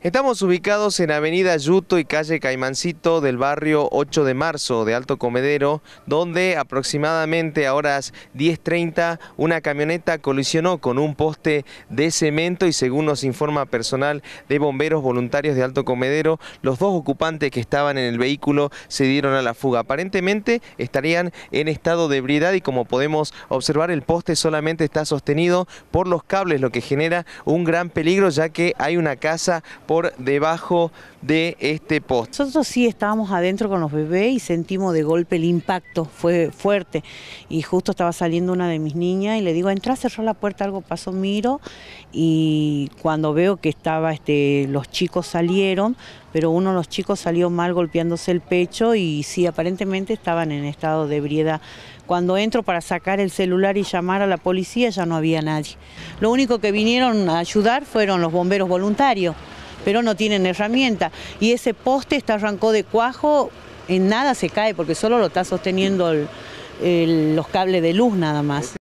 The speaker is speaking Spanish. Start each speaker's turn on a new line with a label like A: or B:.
A: Estamos ubicados en Avenida Yuto y calle Caimancito del barrio 8 de marzo de Alto Comedero, donde aproximadamente a horas 10.30 una camioneta colisionó con un poste de cemento y según nos informa personal de bomberos voluntarios de Alto Comedero, los dos ocupantes que estaban en el vehículo se dieron a la fuga. Aparentemente estarían en estado de ebriedad y como podemos observar el poste solamente está sostenido por los cables, lo que genera un gran peligro ya que hay una casa por debajo de este poste.
B: Nosotros sí estábamos adentro con los bebés y sentimos de golpe el impacto, fue fuerte. Y justo estaba saliendo una de mis niñas y le digo, entra, cerró la puerta, algo pasó, miro. Y cuando veo que estaba, este, los chicos salieron, pero uno de los chicos salió mal golpeándose el pecho y sí, aparentemente estaban en estado de ebriedad. Cuando entro para sacar el celular y llamar a la policía ya no había nadie. Lo único que vinieron a ayudar fueron los bomberos voluntarios pero no tienen herramienta. Y ese poste está arrancó de cuajo, en nada se cae porque solo lo está sosteniendo los cables de luz nada más.